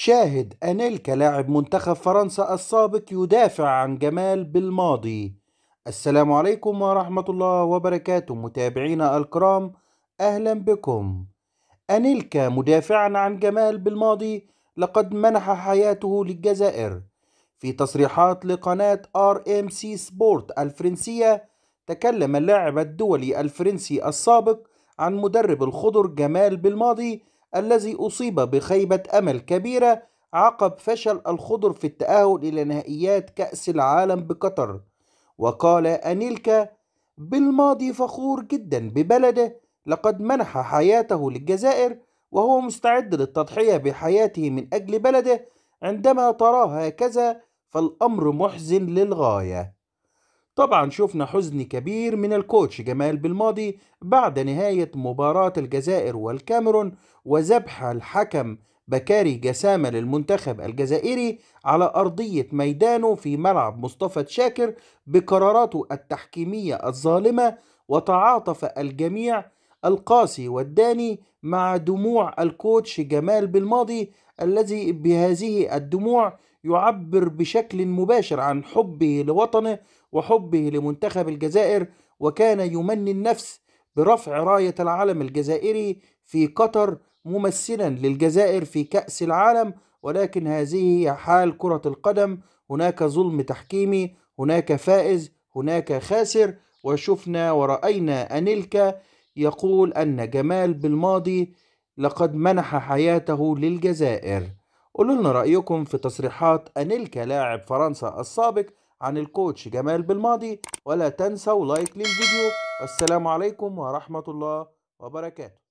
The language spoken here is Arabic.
شاهد أنيلكا لاعب منتخب فرنسا السابق يدافع عن جمال بالماضي السلام عليكم ورحمة الله وبركاته متابعينا الكرام أهلا بكم أنيلكا مدافعا عن جمال بالماضي لقد منح حياته للجزائر في تصريحات لقناة ار ام سي سبورت الفرنسية تكلم اللاعب الدولي الفرنسي السابق عن مدرب الخضر جمال بالماضي الذي أصيب بخيبة أمل كبيرة عقب فشل الخضر في التأهل إلى نهائيات كأس العالم بقطر وقال أنيلكا بالماضي فخور جدا ببلده لقد منح حياته للجزائر وهو مستعد للتضحية بحياته من أجل بلده عندما تراه هكذا فالأمر محزن للغاية طبعا شفنا حزن كبير من الكوتش جمال بالماضي بعد نهاية مباراة الجزائر والكاميرون وذبح الحكم بكاري جسامة للمنتخب الجزائري على أرضية ميدانه في ملعب مصطفى شاكر بقراراته التحكيمية الظالمة وتعاطف الجميع القاسي والداني مع دموع الكوتش جمال بالماضي الذي بهذه الدموع يعبر بشكل مباشر عن حبه لوطنه وحبه لمنتخب الجزائر وكان يمني النفس برفع راية العلم الجزائري في قطر ممثلا للجزائر في كأس العالم ولكن هذه هي حال كرة القدم هناك ظلم تحكيمي هناك فائز هناك خاسر وشفنا ورأينا أنيلكا يقول أن جمال بالماضي لقد منح حياته للجزائر قولوا لنا رأيكم في تصريحات أنيلكا لاعب فرنسا السابق عن الكوتش جمال بالماضي ولا تنسوا لايك للفيديو والسلام عليكم ورحمة الله وبركاته